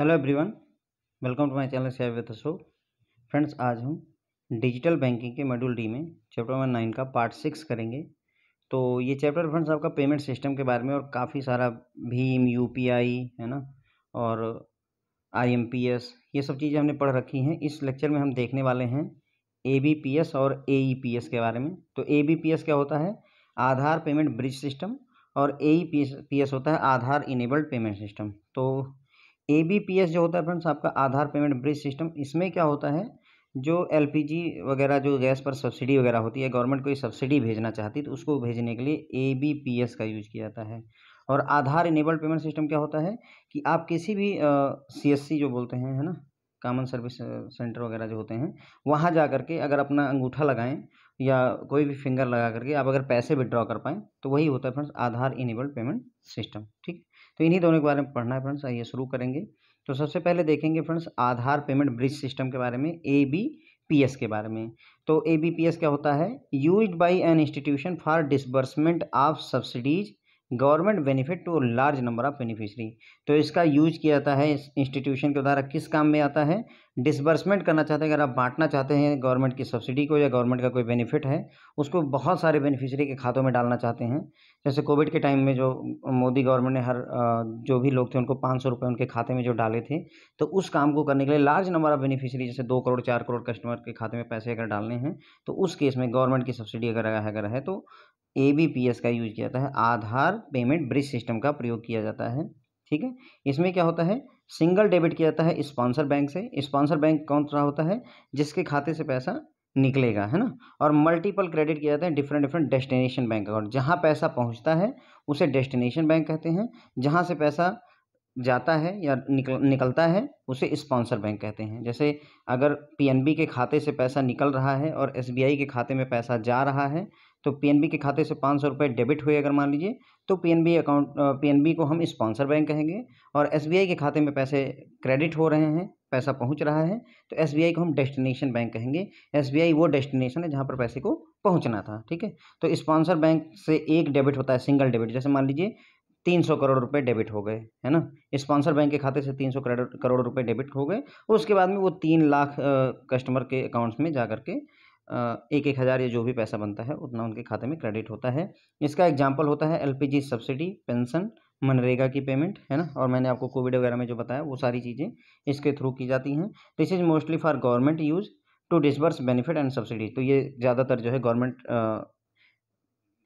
hello everyone welcome to my channel share with show friends आज हम digital banking के module D में chapter number nine का part six करेंगे तो ये चैप्टर फ्रेंड्स आपका पेमेंट सिस्टम के बारे में और काफ़ी सारा भीम यूपीआई है ना और आईएमपीएस ये सब चीज़ें हमने पढ़ रखी हैं इस लेक्चर में हम देखने वाले हैं ए और ए e के बारे में तो ए क्या होता है आधार पेमेंट ब्रिज सिस्टम और ए e होता है आधार इनेबल्ड पेमेंट सिस्टम तो ए बी पी एस जो होता है फ्रेंड्स आपका आधार पेमेंट ब्रिज सिस्टम इसमें क्या होता है जो एल पी जी वगैरह जो गैस पर सब्सिडी वगैरह होती है गवर्नमेंट कोई सब्सिडी भेजना चाहती है तो उसको भेजने के लिए ए बी पी एस का यूज़ किया जाता है और आधार इनेबल्ड पेमेंट सिस्टम क्या होता है कि आप किसी भी सी एस सी जो बोलते हैं है ना कॉमन सर्विस सेंटर वगैरह जो होते हैं वहाँ जा करके अगर अपना अंगूठा लगाएं या कोई भी फिंगर लगा करके आप अगर पैसे विड्रॉ कर पाएँ तो वही होता है friends Aadhaar enabled payment system ठीक तो इन्हीं दोनों के बारे में पढ़ना है फ्रेंड्स आइए शुरू करेंगे तो सबसे पहले देखेंगे friends Aadhaar payment bridge system के बारे में ए बी पी एस के बारे में तो ए बी पी एस क्या होता है use by an institution for disbursement of subsidies government benefit to large number of beneficiary तो इसका यूज किया जाता है इंस्टीट्यूशन के द्वारा किस काम में आता है डिसबर्समेंट करना चाहते हैं अगर आप बांटना चाहते हैं गवर्नमेंट की सब्सिडी को या गवर्नमेंट का कोई बेनिफिट है उसको बहुत सारे बेनिफिशरी के खातों में डालना चाहते हैं जैसे कोविड के टाइम में जो मोदी गवर्नमेंट ने हर जो भी लोग थे उनको पाँच सौ रुपये उनके खाते में जो डाले थे तो उस काम को करने के लिए लार्ज नंबर ऑफ बेनिफिशरी जैसे दो करोड़ चार करोड़ कस्टमर के खाते में पैसे अगर डालने हैं तो उस केस में गवर्नमेंट की सब्सिडी अगर अगर है तो ए बी पी एस का यूज किया जाता है आधार पेमेंट ब्रिज सिस्टम का प्रयोग किया जाता है ठीक है इसमें क्या होता है सिंगल डेबिट किया जाता है स्पॉन्सर बैंक से स्पॉन्सर बैंक कौन सा होता है जिसके खाते से पैसा निकलेगा है ना और मल्टीपल क्रेडिट किया जाता है different different destination bank account जहाँ पैसा पहुँचता है उसे डेस्टिनेशन बैंक कहते हैं जहाँ से पैसा जाता है या निकल निकलता है उसे स्पॉन्सर बैंक कहते हैं जैसे अगर पीएनबी के खाते से पैसा निकल रहा है और एसबीआई के खाते में पैसा जा रहा है तो पीएनबी के खाते से पाँच सौ रुपये डेबिट हुए अगर मान लीजिए तो पीएनबी अकाउंट पीएनबी को हम स्पॉन्सर बैंक कहेंगे और एसबीआई के खाते में पैसे क्रेडिट हो रहे हैं पैसा पहुंच रहा है तो एस को हम डेस्टिनेशन बैंक कहेंगे एस वो डेस्टिनेशन है जहाँ पर पैसे को पहुँचना था ठीक है तो स्पॉन्सर बैंक से एक डेबिट होता है सिंगल डेबिट जैसे मान लीजिए तीन सौ करोड़ रुपये डेबिट हो गए है ना स्पॉन्सर बैंक के खाते से तीन सौ करोड़ रुपये डेबिट हो गए उसके बाद में वो तीन लाख कस्टमर के अकाउंट्स में जा करके एक एक हज़ार या जो भी पैसा बनता है उतना उनके खाते में क्रेडिट होता है इसका एग्जाम्पल होता है एलपीजी सब्सिडी पेंशन मनरेगा की पेमेंट है ना और मैंने आपको कोविड वगैरह में जो बताया वो सारी चीज़ें इसके थ्रू की जाती हैं this is mostly for government use to disburse benefit and subsidy तो ये ज़्यादातर जो है गवर्नमेंट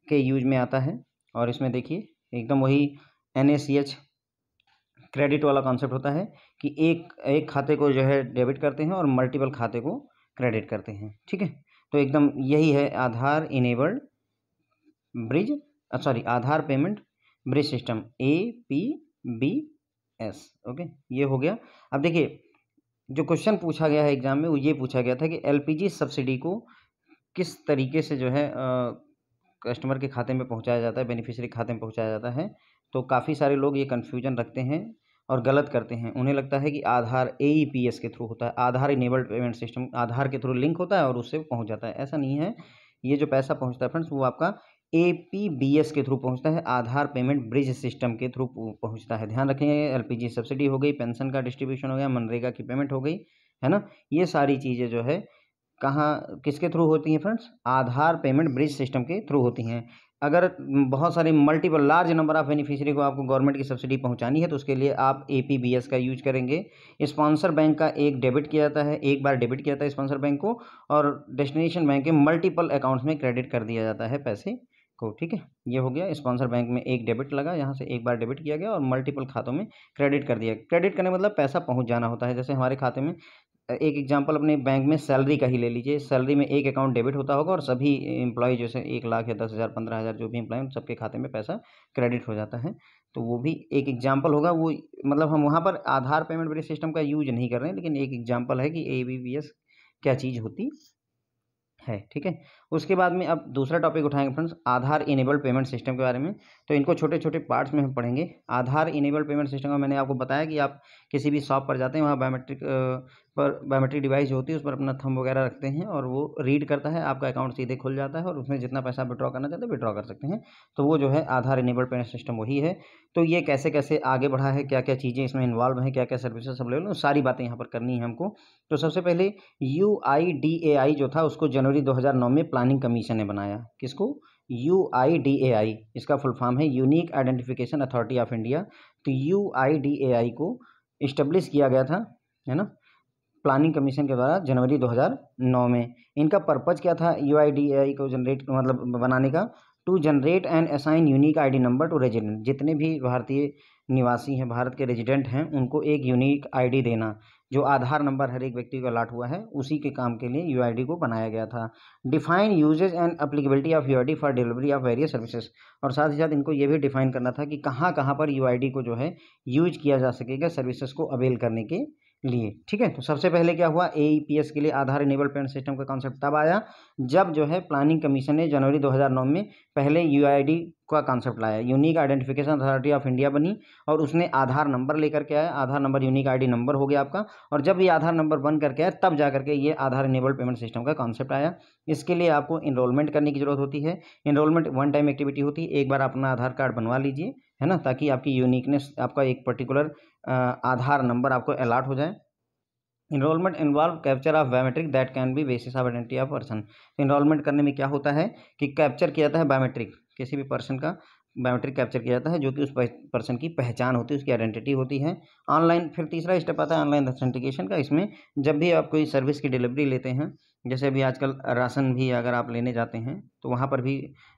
के यूज में आता है और इसमें देखिए एकदम वही एन क्रेडिट वाला कॉन्सेप्ट होता है कि एक एक खाते को जो है डेबिट करते हैं और मल्टीपल खाते को क्रेडिट करते हैं ठीक है तो एकदम यही है Aadhaar enabled bridge sorry Aadhaar payment bridge system A P B S okay ये हो गया अब देखिए जो क्वेश्चन पूछा गया है एग्जाम में वो ये पूछा गया था कि एलपीजी सब्सिडी को किस तरीके से जो है कस्टमर के खाते में पहुंचाया जाता है बेनिफिशियरी खाते में पहुंचाया जाता है तो काफ़ी सारे लोग ये कन्फ्यूजन रखते हैं और गलत करते हैं उन्हें लगता है कि आधार ए पी एस के थ्रू होता है Aadhaar enabled payment system Aadhaar के थ्रू लिंक होता है और उससे पहुंच जाता है ऐसा नहीं है ये जो पैसा पहुंचता है फ्रेंड्स वो आपका ए पी बी एस के थ्रू पहुंचता है आधार पेमेंट ब्रिज सिस्टम के थ्रू पहुँचता है ध्यान रखेंगे एल पी जी सब्सिडी हो गई पेंशन का डिस्ट्रीब्यूशन हो गया मनरेगा की पेमेंट हो गई है ना ये सारी चीज़ें जो है कहाँ किसके थ्रू होती हैं friends Aadhaar payment bridge system के थ्रू होती हैं अगर बहुत सारे multiple large number of beneficiary को आपको गवर्नमेंट की सब्सिडी पहुंचानी है तो उसके लिए आप ए पी बी एस का यूज करेंगे स्पॉन्सर बैंक का एक डेबिट किया जाता है एक बार डेबिट किया जाता है स्पॉन्सर बैंक को और डेस्टिनेशन बैंक के मल्टीपल अकाउंट्स में क्रेडिट कर दिया जाता है पैसे को ठीक है ये हो गया स्पॉन्सर बैंक में एक डेबिट लगा यहाँ से एक बार डेबिट किया गया और मल्टीपल खातों में क्रेडिट कर दिया क्रेडिट करने मतलब पैसा पहुँच जाना होता है जैसे हमारे खाते में एक एग्जांपल अपने बैंक में सैलरी का ही ले लीजिए सैलरी में एक अकाउंट डेबिट होता होगा और सभी इम्प्लॉय जैसे एक लाख या दस हज़ार पंद्रह हज़ार जो भी इम्प्लॉय उन सबके खाते में पैसा क्रेडिट हो जाता है तो वो भी एक एग्जाम्पल होगा वो मतलब हम वहाँ पर आधार पेमेंट बेस सिस्टम का यूज नहीं कर रहे हैं लेकिन एक एग्जाम्पल है कि ए क्या चीज़ होती है ठीक है उसके बाद में अब दूसरा टॉपिक उठाएंगे friends Aadhaar enabled payment system के बारे में तो इनको छोटे छोटे पार्ट्स में हम पढ़ेंगे आधार इनेबल्ड पेमेंट सिस्टम का मैंने आपको बताया कि आप किसी भी शॉप पर जाते हैं वहाँ बायोमेट्रिक पर बायोमेट्रिक डिवाइस जो होती है उस पर अपना थम वगैरह रखते हैं और वो रीड करता है आपका अकाउंट सीधे खुल जाता है और उसमें जितना पैसा विड्रॉ करना चाहते हैं विड्रॉ कर सकते हैं तो वो जो है आधार इनेबल्ड पेमेंट सिस्टम वही है तो ये कैसे कैसे आगे बढ़ा है क्या क्या चीज़ें इसमें इन्वॉल्व हैं क्या क्या सर्विसेज अवेलेबल हैं सारी बातें यहाँ पर करनी है हमको तो सबसे पहले यू जो था उसको जनवरी दो में प्लानिंग कमीशन ने बनाया किसको you I D A I इसका फुल फॉर्म है unique identification authority of India तो U I D A I को इस्टेब्लिश किया गया था है ना प्लानिंग कमीशन के द्वारा जनवरी 2009 में इनका पर्पज़ क्या था you I D A I को जनरेट मतलब बनाने का to generate and assign unique I D number to resident जितने भी भारतीय निवासी हैं भारत के रेजिडेंट हैं उनको एक यूनिक आई डी देना जो आधार नंबर हर एक व्यक्ति को अलाट हुआ है उसी के काम के लिए यू को बनाया गया था define usages and applicability of U for delivery of various services और साथ ही साथ इनको ये भी डिफाइन करना था कि कहाँ कहाँ पर यू को जो है यूज किया जा सकेगा सर्विसेज को अवेल करने के लिए ठीक है तो सबसे पहले क्या हुआ ए e के लिए आधार इनेबल पेमेंट सिस्टम का कॉन्सेप्ट तब आया जब जो है प्लानिंग कमीशन ने जनवरी 2009 में पहले डी का कॉन्सेप्ट लाया unique identification authority of India बनी और उसने आधार नंबर लेकर के आया Aadhaar number unique D number हो गया आपका और जब ये आधार नंबर बन करके आया तब जा करके ये आधार इनेबल पेमेंट सिस्टम का कॉन्सेप्ट आया इसके लिए आपको इनरोलमेंट करने की जरूरत होती है इनरोलमेंट वन टाइम एक्टिविटी होती है एक बार अपना आधार कार्ड बनवा लीजिए है ना ताकि आपकी यूनिकनेस आपका एक पर्टिकुलर आधार नंबर आपको अलाट हो जाए enrolment involve capture of biometric that can be basis of identity of person enrolment करने में क्या होता है कि कैप्चर किया जाता है बायोमेट्रिक किसी भी पर्सन का बायोमेट्रिक कैप्चर किया जाता है जो कि उस पर्सन की पहचान होती है उसकी आइडेंटिटी होती है ऑनलाइन फिर तीसरा स्टेप आता है ऑनलाइन ऑथेंटिकेशन का इसमें जब भी आप कोई सर्विस की डिलीवरी लेते हैं जैसे अभी आजकल राशन भी अगर आप लेने जाते हैं तो वहाँ पर भी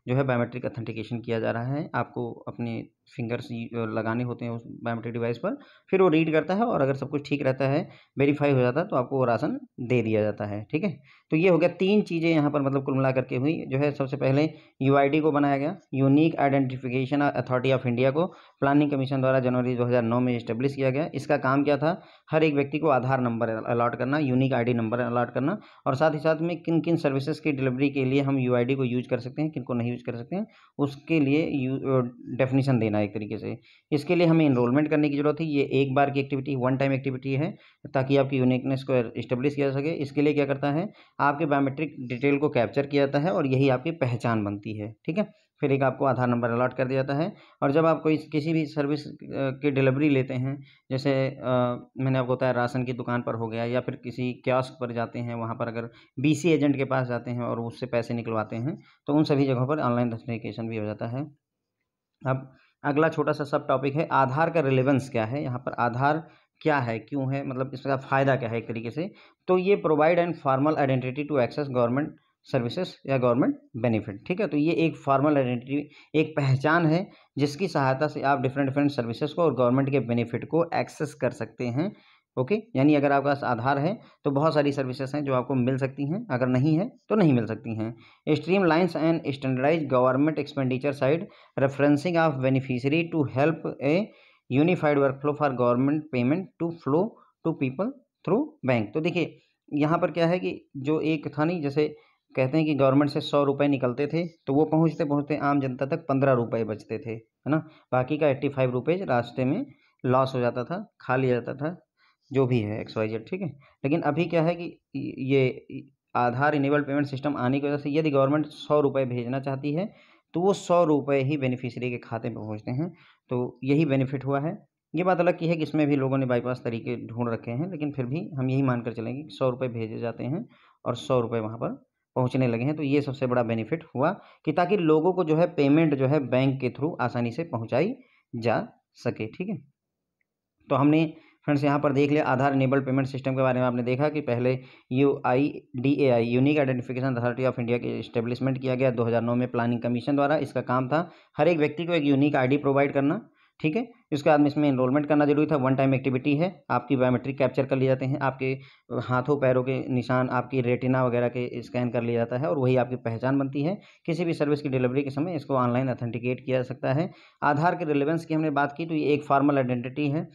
जो है बायोमेट्रिक अथेंटिकेशन किया जा रहा है आपको अपने फिंगर्स लगाने होते हैं उस बायोमेट्रिक डिवाइस पर फिर वो रीड करता है और अगर सब कुछ ठीक रहता है वेरीफाई हो जाता है तो आपको वो राशन दे दिया जाता है ठीक है तो ये हो गया तीन चीज़ें यहाँ पर मतलब कुल मिला करके हुई जो है सबसे पहले यू को बनाया गया unique identification authority of India को प्लानिंग कमीशन द्वारा जनवरी दो में इस्टेब्लिश किया गया इसका काम क्या था हर एक व्यक्ति को आधार नंबर अलाट करना यूनिक आई नंबर अलाट करना और साथ ही साथ में किन किन सर्विसेज की डिलीवरी के लिए हम यू को यूज कर सकते हैं किनको नहीं यूज कर सकते हैं उसके लिए डेफिनेशन देना है एक तरीके से इसके लिए हमें इनरोलमेंट करने की ज़रूरत है ये एक बार की एक्टिविटी वन टाइम एक्टिविटी है ताकि आपकी यूनिकनेस को इस्टेब्लिश किया जा सके इसके लिए क्या करता है आपके बायोमेट्रिक डिटेल को कैप्चर किया जाता है और यही आपकी पहचान बनती है ठीक है फिर एक आपको आधार नंबर अलॉट कर दिया जाता है और जब आप कोई किसी भी सर्विस की डिलीवरी लेते हैं जैसे मैंने आपको बताया राशन की दुकान पर हो गया या फिर किसी क्यास्क पर जाते हैं वहाँ पर अगर बीसी एजेंट के पास जाते हैं और उससे पैसे निकलवाते हैं तो उन सभी जगहों पर ऑनलाइन रजिस्ट्रिकेशन भी हो जाता है अब अगला छोटा सा सब टॉपिक है आधार का रिलेवेंस क्या है यहाँ पर आधार क्या है क्यों है मतलब इसका फ़ायदा क्या है एक तरीके से तो ये provide and formal identity to access government services या गवर्नमेंट बेनिफिट ठीक है तो ये एक फॉर्मल आइडेंटिटी एक पहचान है जिसकी सहायता से आप डिफरेंट डिफरेंट सर्विसेज को और गवर्नमेंट के बेनिफिट को एक्सेस कर सकते हैं ओके यानी अगर आपके पास आधार है तो बहुत सारी सर्विसेज हैं जो आपको मिल सकती हैं अगर नहीं है तो नहीं मिल सकती हैं streamlines and standardise government expenditure side referencing of beneficiary to help a unified workflow for government payment to flow to people through bank तो देखिए यहाँ पर क्या है कि जो एक था नहीं जैसे कहते हैं कि गवर्नमेंट से सौ रुपये निकलते थे तो वो पहुँचते पहुँचते आम जनता तक पंद्रह रुपये बचते थे है ना बाकी का एट्टी फाइव रुपये रास्ते में लॉस हो जाता था खा लिया जाता था जो भी है एक्स वाई जेड ठीक है लेकिन अभी क्या है कि ये आधार इनेबल पेमेंट सिस्टम आने की वजह से यदि गवर्नमेंट सौ रुपये भेजना चाहती है तो वो सौ रुपये ही बेनिफिशियरी के खाते में पहुँचते हैं तो यही बेनिफिट हुआ है ये बात अलग की है कि इसमें भी लोगों ने बाईपास तरीके ढूंढ रखे हैं लेकिन फिर भी हम यही मानकर चलेंगे कि सौ रुपये भेजे जाते हैं और सौ रुपये वहाँ पर पहुंचने लगे हैं तो ये सबसे बड़ा बेनिफिट हुआ कि ताकि लोगों को जो है पेमेंट जो है बैंक के थ्रू आसानी से पहुंचाई जा सके ठीक है तो हमने फ्रेंड्स यहाँ पर देख लिया आधार इनेबल्ड पेमेंट सिस्टम के बारे में आपने देखा कि पहले U I D A I unique identification authority of India के स्टेब्लिशमेंट किया गया 2009 में प्लानिंग कमीशन द्वारा इसका काम था हर एक व्यक्ति को एक यूनिक आईडी प्रोवाइड करना ठीक है इसके बाद में इसमें इनरोलमेंट करना जरूरी था वन टाइम एक्टिविटी है आपकी बायोमेट्रिक कैप्चर कर लिए जाते हैं आपके हाथों पैरों के निशान आपकी रेटिना वगैरह के स्कैन कर लिया जाता है और वही आपकी पहचान बनती है किसी भी सर्विस की डिलीवरी के समय इसको ऑनलाइन अथेंटिकेट किया जा सकता है आधार के रिलेवेंस की हमने बात की तो ये एक फॉर्मल आइडेंटिटी है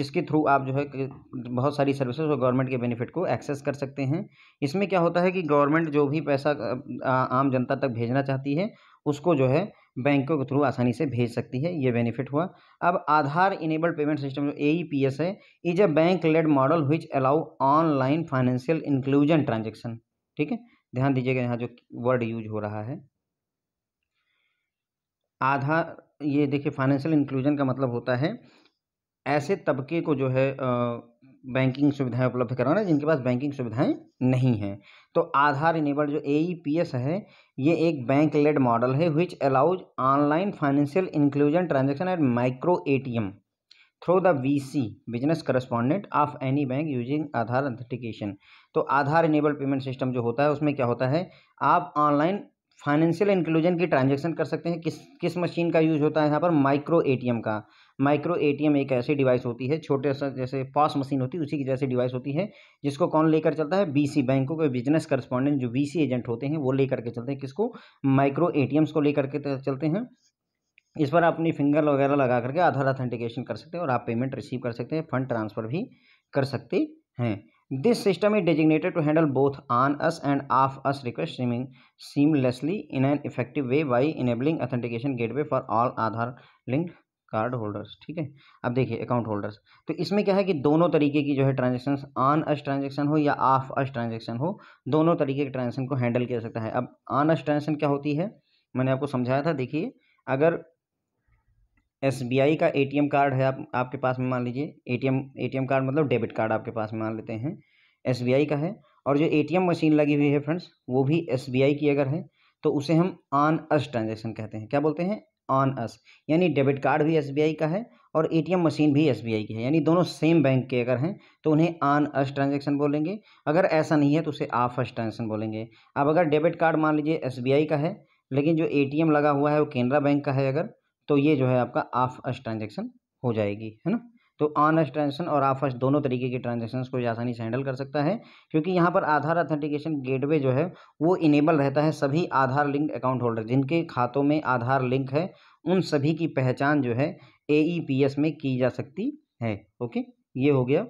जिसके थ्रू आप जो है बहुत सारी सर्विसेज और गवर्नमेंट के बेनिफिट को एक्सेस कर सकते हैं इसमें क्या होता है कि गवर्नमेंट जो भी पैसा आम जनता तक भेजना चाहती है उसको जो है बैंकों के थ्रू आसानी से भेज सकती है ये बेनिफिट हुआ अब आधार इनेबल्ड पेमेंट सिस्टम जो ए e है is a bank led model which allow online financial inclusion transaction ठीक है ध्यान दीजिएगा यहाँ जो वर्ड यूज हो रहा है आधार ये देखिए फाइनेंशियल इंक्लूजन का मतलब होता है ऐसे तबके को जो है आ, बैंकिंग सुविधाएं उपलब्ध करवाना जिनके पास बैंकिंग सुविधाएं नहीं हैं तो आधार इनेबल्ड जो ए e है ये एक बैंक लेड मॉडल है which allows online financial inclusion transaction at micro A through the V C business correspondent of any bank using Aadhaar authentication तो आधार इनेबल पेमेंट सिस्टम जो होता है उसमें क्या होता है आप ऑनलाइन फाइनेंशियल इंक्लूजन की ट्रांजेक्शन कर सकते हैं किस किस मशीन का यूज होता है यहाँ पर माइक्रो एटीएम का माइक्रो एटीएम एक ऐसी डिवाइस होती है छोटे सा जैसे पास मशीन होती है उसी की जैसे डिवाइस होती है जिसको कौन लेकर चलता है बीसी बैंकों के बिजनेस करस्पॉन्डेंट जो बीसी एजेंट होते हैं वो लेकर के चलते हैं किसको माइक्रो एटीएम्स को लेकर के चलते हैं इस पर आप अपनी फिंगर वगैरह लगा करके आधार ऑथेंटिकेशन कर सकते हैं और आप पेमेंट रिसीव कर सकते हैं फंड ट्रांसफर भी कर सकते हैं this system is designated to handle both on us and off us request streaming seamlessly in an effective way by enabling authentication gateway for all Aadhaar linked card holders ठीक है अब देखिए अकाउंट होल्डर्स तो इसमें क्या है कि दोनों तरीके की जो है ट्रांजेक्शन ऑन अस ट्रांजेक्शन हो या ऑफ अस ट्रांजेक्शन हो दोनों तरीके के ट्रांजेक्शन को हैंडल किया सकता है अब ऑन अस ट्रांजेक्शन क्या होती है मैंने आपको समझाया था देखिए अगर एस बी आई का ए टी एम कार्ड है आप आपके पास में मान लीजिए A T M A T M card मतलब डेबिट कार्ड आपके पास में मान लेते हैं एस बी आई का है और जो ए टी एम मशीन लगी हुई है फ्रेंड्स वो भी एस बी आई की अगर है तो उसे हम ऑन अस ट्रांजेक्शन कहते हैं क्या बोलते हैं ऑन अस यानी डेबिट कार्ड भी एसबीआई का है और एटीएम मशीन भी एसबीआई की है यानी दोनों सेम बैंक के अगर हैं तो उन्हें ऑन अस ट्रांजेक्शन बोलेंगे अगर ऐसा नहीं है तो उसे ऑफ अस ट्रांजेक्शन बोलेंगे अब अगर डेबिट कार्ड मान लीजिए एस का है लेकिन जो ए लगा हुआ है वो केनरा बैंक का है अगर तो ये जो है आपका ऑफ अस ट्रांजेक्शन हो जाएगी है ना तो ऑन एस ट्रांजेक्शन और ऑफ एस दोनों तरीके के ट्रांजेक्शन को आसानी से हैंडल कर सकता है क्योंकि यहाँ पर आधार ऑथेंटिकेशन गेटवे जो है वो इनेबल रहता है सभी आधार लिंक अकाउंट होल्डर जिनके खातों में आधार लिंक है उन सभी की पहचान जो है ए e में की जा सकती है ओके ये हो गया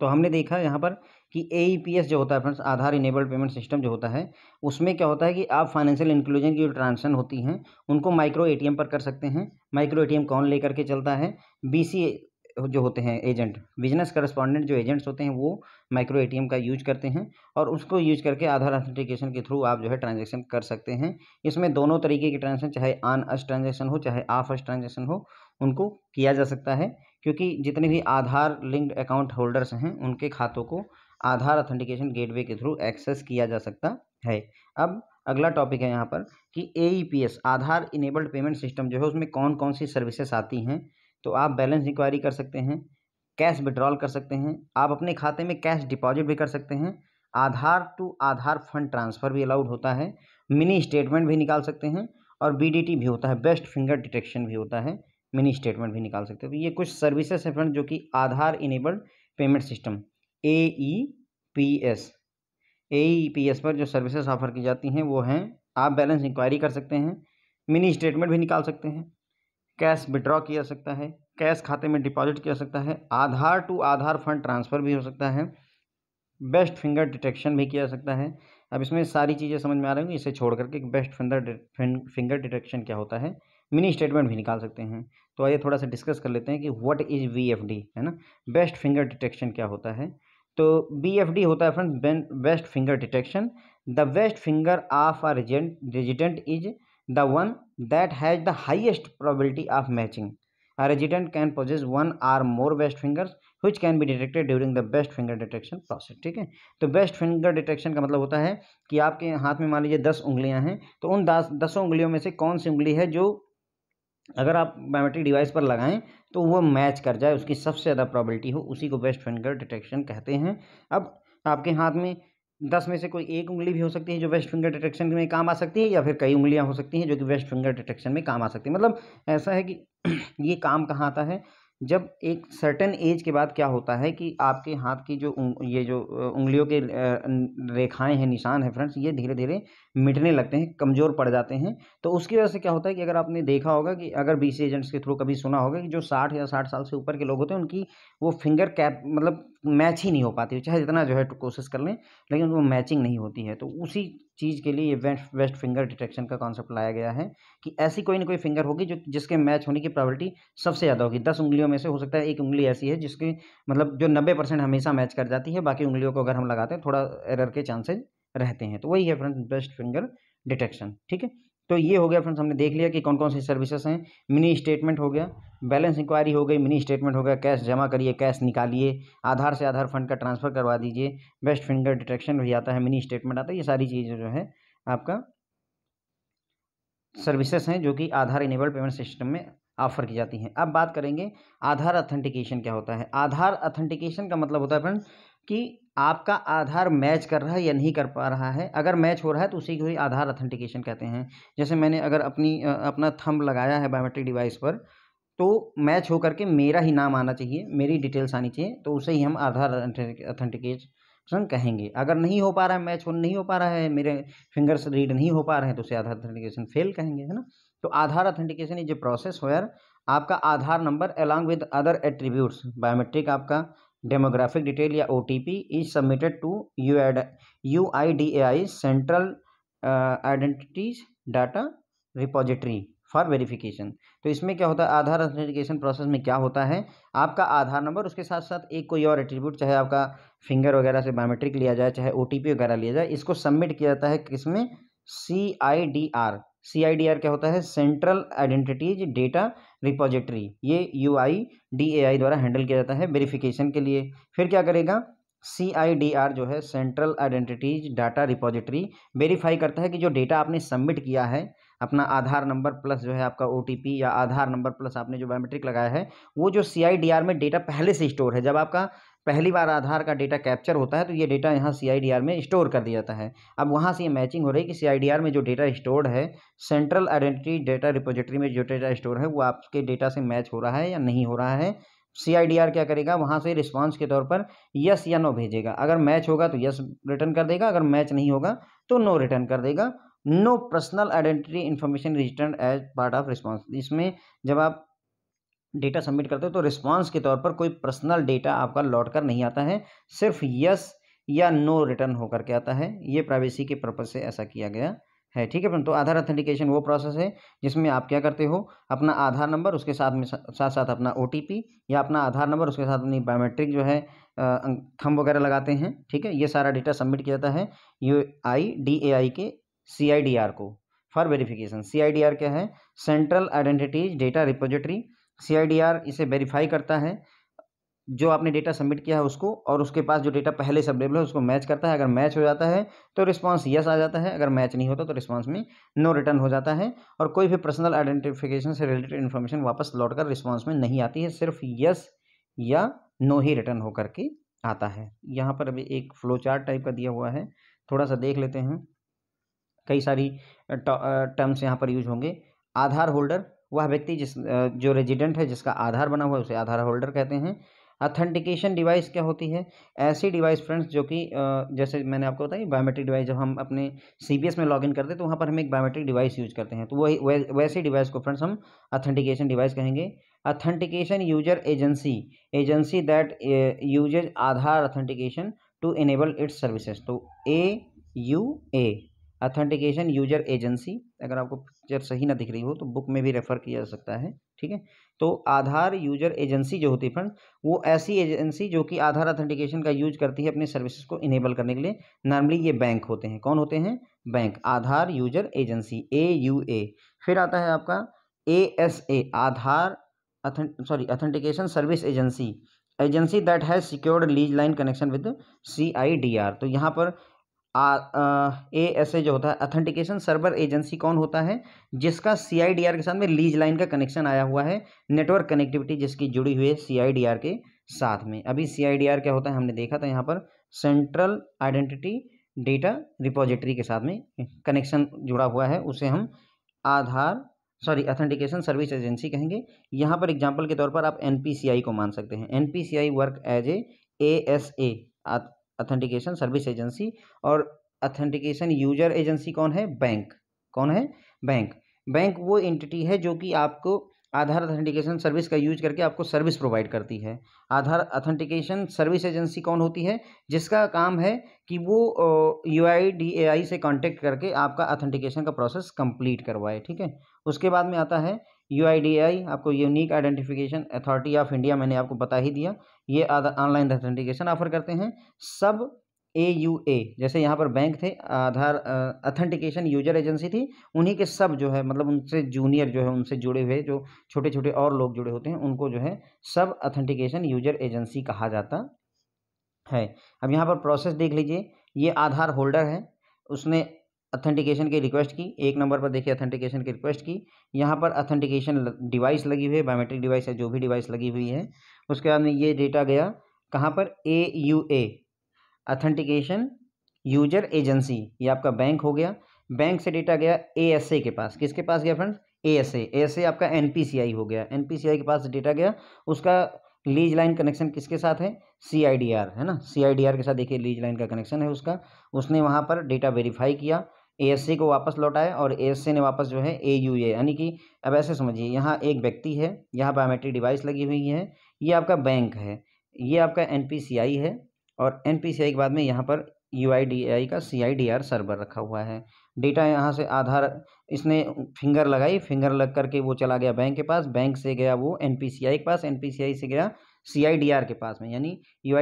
तो हमने देखा यहाँ पर कि ए e जो होता है friends Aadhaar enabled payment system जो होता है उसमें क्या होता है कि आप फाइनेंशियल इंक्लूजन की जो ट्रांजेक्शन होती हैं उनको माइक्रो एटीएम पर कर सकते हैं माइक्रो एटीएम कौन लेकर के चलता है बीसी जो होते हैं एजेंट बिजनेस करस्पॉन्डेंट जो एजेंट्स होते हैं वो माइक्रो एटीएम का यूज करते हैं और उसको यूज करके आधार ऑथेंटिकेशन के थ्रू आप जो है ट्रांजेक्शन कर सकते हैं इसमें दोनों तरीके की ट्रांजेक्शन चाहे ऑन अस ट्रांजेक्शन हो चाहे ऑफ अस ट्रांजेक्शन हो उनको किया जा सकता है क्योंकि जितने भी आधार लिंक्ड अकाउंट होल्डर्स हैं उनके खातों को आधार ऑथेंटिकेशन गेटवे के थ्रू एक्सेस किया जा सकता है अब अगला टॉपिक है यहाँ पर कि A e Aadhaar enabled payment system जो है उसमें कौन कौन सी सर्विसेस आती हैं तो आप बैलेंस इंक्वायरी कर सकते हैं कैश विड्रॉल कर सकते हैं आप अपने खाते में कैश डिपॉजिट भी कर सकते हैं Aadhaar to Aadhaar fund transfer भी अलाउड होता है मिनी स्टेटमेंट भी निकाल सकते हैं और बी भी होता है बेस्ट फिंगर डिटेक्शन भी होता है मिनी स्टेटमेंट भी निकाल सकते हैं तो ये कुछ सर्विसेज हैं फ्रेंड जो कि Aadhaar enabled payment system A E P S A E P S पर जो सर्विसेज ऑफर की जाती हैं वो हैं आप बैलेंस इंक्वायरी कर सकते हैं मिनी स्टेटमेंट भी निकाल सकते हैं कैश विड्रॉ किया जा सकता है कैश खाते में डिपॉजिट किया जा सकता है Aadhaar to Aadhaar fund transfer भी हो सकता है बेस्ट फिंगर डिटेक्शन भी किया जा सकता है अब इसमें सारी चीज़ें समझ में आ रही होंगी इसे छोड़ करके बेस्ट फिंगर फिंगर डिटेक्शन क्या होता है मिनी स्टेटमेंट भी निकाल सकते हैं तो आइए थोड़ा सा डिस्कस कर लेते हैं कि what is B F D है ना बेस्ट फिंगर डिटेक्शन क्या होता है तो बी एफ डी होता है friend best finger detection the best finger of a resident is the one that has the highest probability of matching a resident can possess one or more best fingers which can be detected during the best finger detection process ठीक है तो best finger detection का मतलब होता है कि आपके हाथ में मान लीजिए दस उंगलियाँ हैं तो उन दस दसों उंगलियों में से कौन सी उंगली है जो अगर आप बायोमेट्रिक डिवाइस पर लगाएं तो वो मैच कर जाए उसकी सबसे ज़्यादा प्रॉबिलिटी हो उसी को बेस्ट फिंगर डिटेक्शन कहते हैं अब आपके हाथ में दस में से कोई एक उंगली भी हो सकती है जो वेस्ट फिंगर डिटेक्शन में काम आ सकती है या फिर कई उंगलियां हो सकती हैं जो कि वेस्ट फिंगर डिटेक्शन में काम आ सकती है मतलब ऐसा है कि ये काम कहाँ आता है जब एक सर्टेन एज के बाद क्या होता है कि आपके हाथ की जो ये जो उंगलियों के रेखाएं हैं निशान हैं फ्रेंड्स ये धीरे धीरे मिटने लगते हैं कमज़ोर पड़ जाते हैं तो उसकी वजह से क्या होता है कि अगर आपने देखा होगा कि अगर बीसी एजेंट्स के थ्रू कभी सुना होगा कि जो साठ या साठ साल से ऊपर के लोग होते हैं उनकी वो फिंगर कैप मतलब मैच ही नहीं हो पाती चाहे जितना जो है तो कोशिश कर लें लेकिन वो मैचिंग नहीं होती है तो उसी चीज़ के लिए ये वेस्ट वेस्ट फिंगर डिटेक्शन का कॉन्सेप्ट लाया गया है कि ऐसी कोई ना कोई फिंगर होगी जो जिसके मैच होने की प्रॉबलिटी सबसे ज़्यादा होगी दस उंगलियों में से हो सकता है एक उंगली ऐसी है जिसकी मतलब जो नब्बे परसेंट हमेशा मैच कर जाती है बाकी उंगलियों को अगर हम लगाते हैं थोड़ा एरर के चांसेज रहते हैं तो वही है फ्रेंड बेस्ट फिंगर डिटेक्शन ठीक है तो ये हो गया फ्रेंड्स हमने देख लिया कि कौन कौन सी सर्विसेज हैं मिनी स्टेटमेंट हो गया बैलेंस इंक्वायरी हो गई मिनी स्टेटमेंट हो गया कैश जमा करिए कैश निकालिए आधार से आधार फंड का ट्रांसफ़र करवा दीजिए बेस्ट फिंगर डिटेक्शन भी आता है मिनी स्टेटमेंट आता है ये सारी चीज़ें जो है आपका सर्विसेस हैं जो कि आधार इनेबल पेमेंट सिस्टम में ऑफर की जाती हैं अब बात करेंगे आधार ऑथेंटिकेशन क्या होता है आधार ऑथेंटिकेशन का मतलब होता है फ्रेंड कि आपका आधार मैच कर रहा है या नहीं कर पा रहा है अगर मैच हो रहा है तो उसी को ही आधार ऑथेंटिकेशन कहते हैं जैसे मैंने अगर अपनी अपना थंब लगाया है बायोमेट्रिक डिवाइस पर तो मैच हो करके मेरा ही नाम आना चाहिए मेरी डिटेल्स आनी चाहिए तो उसे ही हम आधार ऑथेंटिकेशन कहेंगे अगर नहीं हो पा रहा है मैच हो नहीं हो पा रहा है मेरे फिंगर्स रीड नहीं हो पा रहे हैं तो उसे आधार ऑथेंटिकेशन फेल कहेंगे है ना तो Aadhaar authentication is a process where आपका Aadhaar number along with other attributes biometric आपका डेमोग्राफिक डिटेल या O T P is submitted to U एड U I D A I central identities data repository for verification तो इसमें क्या होता है आधार authentication process में क्या होता है आपका आधार नंबर उसके साथ साथ एक कोई और एट्रीब्यूट चाहे आपका फिंगर वगैरह से बायोमेट्रिक लिया जाए चाहे ओ टी पी वगैरह लिया जाए इसको सबमिट किया जाता है किसमें C I D R C I D R क्या होता है सेंट्रल आइडेंटिटीज डेटा रिपोजिटरी ये U I D A I द्वारा हैंडल किया जाता है वेरिफिकेशन के लिए फिर क्या करेगा सी आई डी आर जो है central identities data repository verify करता है कि जो डेटा आपने सबमिट किया है अपना आधार नंबर प्लस जो है आपका ओ या आधार नंबर प्लस आपने जो बायोमेट्रिक लगाया है वो जो सी में डेटा पहले से स्टोर है जब आपका पहली बार आधार का डेटा कैप्चर होता है तो ये डेटा यहाँ सी में स्टोर कर दिया जाता है अब वहाँ से ये मैचिंग हो रही है कि सी में जो डेटा स्टोर है सेंट्रल आइडेंटिटी डेटा रिपोजिटरी में जो डेटा स्टोर है वो आपके डेटा से मैच हो रहा है या नहीं हो रहा है सी क्या करेगा वहाँ से रिस्पॉन्स के तौर पर यस या नो भेजेगा अगर मैच होगा तो यस रिटर्न कर देगा अगर मैच नहीं होगा तो नो रिटर्न कर देगा no personal identity information registered as part of response इसमें जब आप डेटा सबमिट करते हो तो रिस्पॉन्स के तौर पर कोई पर्सनल डेटा आपका लौट कर नहीं आता है सिर्फ यस या नो रिटर्न होकर के आता है ये प्राइवेसी के पर्पज़ से ऐसा किया गया है ठीक है तो आधार ऑथेंटिकेशन वो प्रोसेस है जिसमें आप क्या करते हो अपना आधार नंबर उसके साथ में साथ साथ अपना ओ या अपना आधार नंबर उसके साथ अपनी बायोमेट्रिक जो है थम वगैरह लगाते हैं ठीक है ये सारा डेटा सबमिट किया जाता है you I D A I के सी आई डी आर को for verification C I D R क्या है central identities data repository C I D R इसे वेरीफाई करता है जो आपने डेटा सबमिट किया है उसको और उसके पास जो डेटा पहले से अवेलेबल है उसको मैच करता है अगर मैच हो जाता है तो रिस्पांस यस आ जाता है अगर मैच नहीं होता तो रिस्पांस में नो रिटर्न हो जाता है और कोई भी पर्सनल आइडेंटिफिकेशन से रिलेटेड इन्फॉर्मेशन वापस लौट कर रिस्पॉन्स में नहीं आती है सिर्फ यस या नो ही रिटर्न होकर के आता है यहाँ पर अभी एक फ्लो चार्ट टाइप का दिया हुआ है थोड़ा सा देख लेते हैं कई सारी टर्म्स यहाँ पर यूज होंगे आधार होल्डर वह व्यक्ति जिस जो रेजिडेंट है जिसका आधार बना हुआ है उसे आधार होल्डर कहते हैं अथेंटिकेशन डिवाइस क्या होती है ऐसी डिवाइस फ्रेंड्स जो कि जैसे मैंने आपको बताया बायोमेट्रिक डिवाइस जब हम अपने सी में लॉग इन करते हैं तो वहाँ पर हम एक बायोमेट्रिक डिवाइस यूज करते हैं तो वही वै, वैसी डिवाइस को फ्रेंड्स हम अथेंटिकेशन डिवाइस कहेंगे authentication user agency agency that uses Aadhaar authentication to enable its services तो A U A authentication user agency अगर आपको पिक्चर सही ना दिख रही हो तो बुक में भी रेफर किया जा सकता है ठीक है तो आधार यूजर एजेंसी जो होती है फ्रेंड वो ऐसी एजेंसी जो कि आधार अथेंटिकेशन का यूज करती है अपने सर्विसेज को इनेबल करने के लिए नॉर्मली ये बैंक होते हैं कौन होते हैं bank Aadhaar user agency A U A फिर आता है आपका A S A Aadhaar sorry authentication service agency agency that has secured lease line connection with C I D R तो यहाँ पर ए एस ए जो होता है अथेंटिकेशन सर्वर एजेंसी कौन होता है जिसका सी आई डी आर के साथ में लीज लाइन का कनेक्शन आया हुआ है नेटवर्क कनेक्टिविटी जिसकी जुड़ी हुई है सी आई डी आर के साथ में अभी सी आई डी आर क्या होता है हमने देखा था यहाँ पर सेंट्रल आइडेंटिटी डेटा रिपोजिटरी के साथ में कनेक्शन जुड़ा हुआ है उसे हम Aadhaar sorry authentication service agency कहेंगे यहाँ पर एग्जाम्पल के तौर पर आप एन पी सी आई को मान सकते हैं N P C I work as A S A authentication service agency और ऑथेंटिकेशन यूजर एजेंसी कौन है बैंक कौन है बैंक बैंक वो एंटिटी है जो कि आपको आधार ऑथेंटिकेशन सर्विस का यूज करके आपको सर्विस प्रोवाइड करती है आधार ऑथेंटिकेशन सर्विस एजेंसी कौन होती है जिसका काम है कि वो यू आई डी ए आई से कांटेक्ट करके आपका ऑथेंटिकेशन का प्रोसेस कंप्लीट करवाए ठीक है उसके बाद में आता है यू आपको unique identification authority of India मैंने आपको बता ही दिया ये ऑनलाइन अथेंटिकेशन ऑफर करते हैं सब ए यू ए जैसे यहाँ पर बैंक थे आधार अथेंटिकेशन यूजर एजेंसी थी उन्हीं के सब जो है मतलब उनसे जूनियर जो है उनसे जुड़े हुए जो छोटे छोटे और लोग जुड़े होते हैं उनको जो है सब अथेंटिकेशन यूजर एजेंसी कहा जाता है अब यहाँ पर प्रोसेस देख लीजिए ये आधार होल्डर है उसने अथेंटिकेशन की रिक्वेस्ट की एक नंबर पर देखिए अथेंटिकेशन की रिक्वेस्ट की यहाँ पर अथेंटिकेशन डिवाइस लगी हुई है बायोमेट्रिक डिवाइस है जो भी डिवाइस लगी हुई है उसके बाद में ये डेटा गया कहाँ पर A U A authentication user agency ये आपका बैंक हो गया बैंक से डेटा गया ए एस ए के पास किसके पास गया friends A S A S A आपका एन पी सी आई हो गया एन पी सी आई के पास डेटा गया उसका लीज लाइन कनेक्शन किसके साथ है सी आई डी आर है ना सी आई डी आर के साथ देखिए लीज लाइन का कनेक्शन है उसका उसने वहाँ पर डेटा वेरीफाई किया ए को वापस लौटाए और ए ने वापस जो है ए यू ए यानी कि अब ऐसे समझिए यहाँ एक व्यक्ति है यहाँ बायोमेट्रिक डिवाइस लगी हुई है ये आपका बैंक है ये आपका एन है और एन के बाद में यहाँ पर यू का सी सर्वर रखा हुआ है डेटा यहाँ से आधार इसने फिंगर लगाई फिंगर लग करके वो चला गया बैंक के पास बैंक से गया वो एन के पास एन से गया सी के पास में यानी यू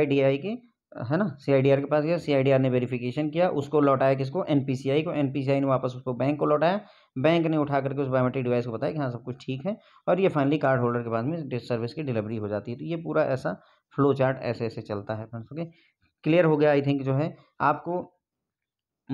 के है ना सी के पास गया सी ने वेरिफिकेशन किया उसको लौटाया किसको एन को एन ने वापस उसको बैंक को लौटाया बैंक ने उठा करके उस बायोमेट्रिक डिवाइस को बताया कि हाँ सब कुछ ठीक है और ये फाइनली कार्ड होल्डर के पास में सर्विस की डिलीवरी हो जाती है तो ये पूरा ऐसा फ्लो चार्ट ऐसे ऐसे चलता है फ्रेंड्स ओके क्लियर हो गया आई थिंक जो है आपको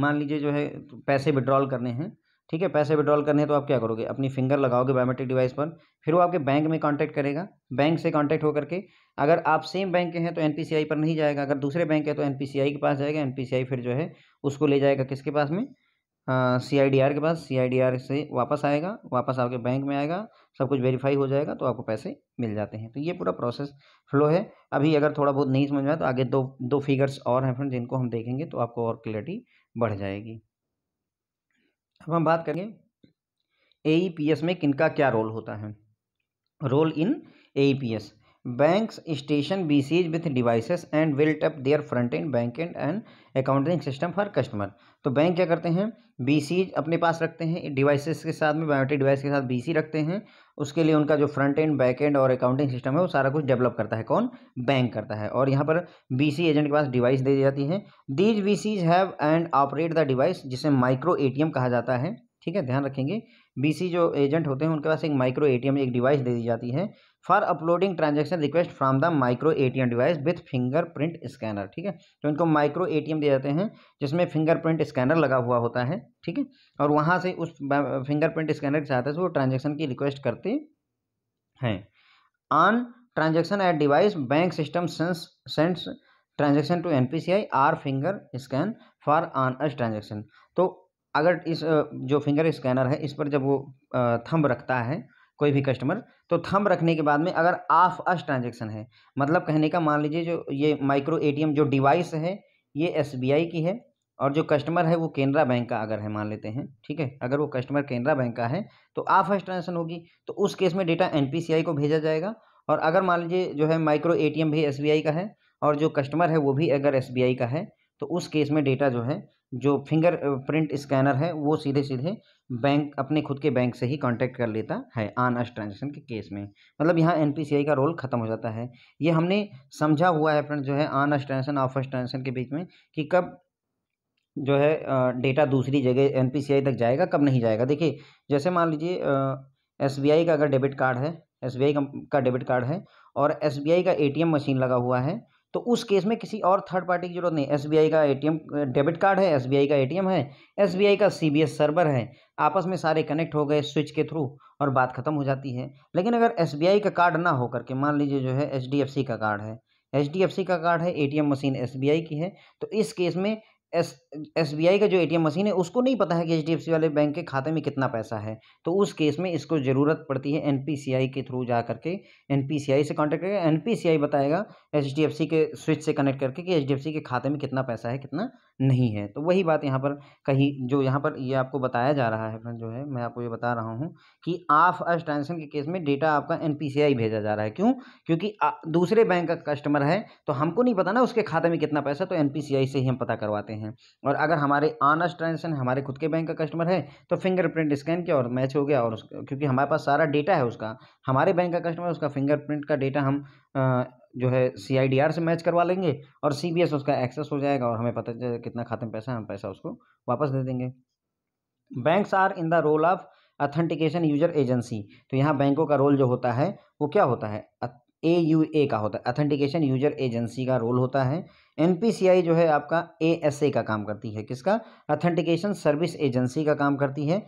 मान लीजिए जो है पैसे विड्रॉल करने हैं ठीक है पैसे विड्रॉल करने हैं तो आप क्या करोगे अपनी फिंगर लगाओगे बायोमेट्रिक डिवाइस पर फिर वो आपके बैंक में कांटेक्ट करेगा बैंक से कांटेक्ट होकर के अगर आप सेम बैंक के हैं तो एन पर नहीं जाएगा अगर दूसरे बैंक है तो एन के पास जाएगा एन फिर जो है उसको ले जाएगा किसके पास में सी आई डी आर के पास सी आई डी आर से वापस आएगा वापस आपके बैंक में आएगा सब कुछ वेरीफाई हो जाएगा तो आपको पैसे मिल जाते हैं तो ये पूरा प्रोसेस फ्लो है अभी अगर थोड़ा बहुत नहीं समझ में आया तो आगे दो दो फिगर्स और हैं फ्रेंड जिनको हम देखेंगे तो आपको और क्लियरिटी बढ़ जाएगी अब हम बात करेंगे एईपीएस e में किनका क्या रोल होता है role in AEPS station B Cs with devices and built up their front end bank end and accounting system for customer तो बैंक क्या करते हैं सीज अपने पास रखते हैं डिवाइसेस के साथ में बायोमेट्रिक डिवाइस के साथ सी रखते हैं उसके लिए उनका जो फ्रंट एंड बैक एंड और अकाउंटिंग सिस्टम है वो सारा कुछ डेवलप करता है कौन बैंक करता है और यहाँ पर सी एजेंट के पास डिवाइस दे दी जाती है these B Cs have and operate the device जिसे माइक्रो एम कहा जाता है ठीक है ध्यान रखेंगे बीसी जो एजेंट होते हैं उनके पास एक माइक्रो एटीएम एक डिवाइस दे दी जाती है for uploading transaction request from the micro ATM device with finger print scanner ठीक है तो इनको माइक्रो एटीएम दिए जाते हैं जिसमें फिंगर प्रिंट स्कैनर लगा हुआ होता है ठीक है और वहाँ से उस फिंगर प्रिंट स्कैनर के साथ वो ट्रांजेक्शन की रिक्वेस्ट करते हैं on transaction at device bank system sends transaction to N P C I R finger scan for on us transaction तो अगर इस जो फिंगर स्कैनर है इस पर जब वो थंब रखता है कोई भी कस्टमर तो थम रखने के बाद में अगर आफ अस ट्रांजेक्शन है मतलब कहने का मान लीजिए जो ये माइक्रो ए जो डिवाइस है ये एस की है और जो कस्टमर है वो केनरा बैंक का अगर है मान लेते हैं ठीक है अगर वो कस्टमर केनरा बैंक का है तो आफ अस ट्रांजेक्शन होगी तो उस केस में डेटा एन को भेजा जाएगा और अगर मान लीजिए जो है माइक्रो ए भी एस का है और जो कस्टमर है वो भी अगर एस का है तो उस केस में डेटा जो है जो फिंगर प्रिंट स्कैनर है वो सीधे सीधे बैंक अपने खुद के बैंक से ही कांटेक्ट कर लेता है आन एस ट्रांजेक्शन के केस में मतलब यहाँ एन का रोल खत्म हो जाता है ये हमने समझा हुआ है फ्रेंड जो है on us transaction off us transaction के बीच में कि कब जो है डेटा दूसरी जगह एन तक जाएगा कब नहीं जाएगा देखिए जैसे मान लीजिए एस का अगर डेबिट कार्ड है एस का डेबिट कार्ड है और एस का ए मशीन लगा हुआ है तो उस केस में किसी और थर्ड पार्टी की जरूरत नहीं एसबीआई का एटीएम डेबिट कार्ड है एसबीआई का एटीएम है एसबीआई का सीबीएस सर्वर है आपस में सारे कनेक्ट हो गए स्विच के थ्रू और बात खत्म हो जाती है लेकिन अगर एसबीआई का कार्ड ना हो करके मान लीजिए जो है एचडीएफसी का कार्ड है एच डी एफ सी का कार्ड है A T M machine S B I की है तो इस केस में एस एस बी आई का जो ए टी एम मशीन है उसको नहीं पता है कि एच डी एफ सी वाले बैंक के खाते में कितना पैसा है तो उस केस में इसको ज़रूरत पड़ती है एन पी सी आई के थ्रू जा करके एन पी सी आई से कॉन्टैक्ट करेगा एन पी सी आई बताएगा एच डी एफ सी के स्विच से कनेक्ट करके कि एच डी एफ सी के खाते में कितना पैसा है कितना नहीं है तो वही बात यहाँ पर कही जो यहाँ पर ये आपको बताया जा रहा है फ्रेंड जो है मैं आपको ये बता रहा हूँ कि ऑफ अस ट्रांजेक्शन के केस में डेटा आपका एन भेजा जा रहा है क्यों क्योंकि दूसरे बैंक का कस्टमर है तो हमको नहीं पता ना उसके खाते में कितना पैसा तो एन से ही हम पता करवाते हैं और अगर हमारे ऑनस्ट ट्रांजेक्शन हमारे खुद के बैंक का कस्टमर है तो फिंगरप्रिंट स्कैन किया और मैच हो गया और क्योंकि हमारे पास सारा डेटा है उसका हमारे बैंक का कस्टमर उसका फिंगरप्रिंट का डेटा हम जो है सी आई डी आर से मैच करवा लेंगे और सी बी एस उसका एक्सेस हो जाएगा और हमें पता चलेगा कितना खाते में पैसा है हम पैसा उसको वापस दे देंगे banks are in the role of authentication user agency तो यहाँ बैंकों का रोल जो होता है वो क्या होता है ए यू ए का होता है अथेंटिकेशन यूजर एजेंसी का रोल होता है एन जो है आपका ए एस ए का काम करती है किसका अथेंटिकेशन सर्विस एजेंसी का काम करती है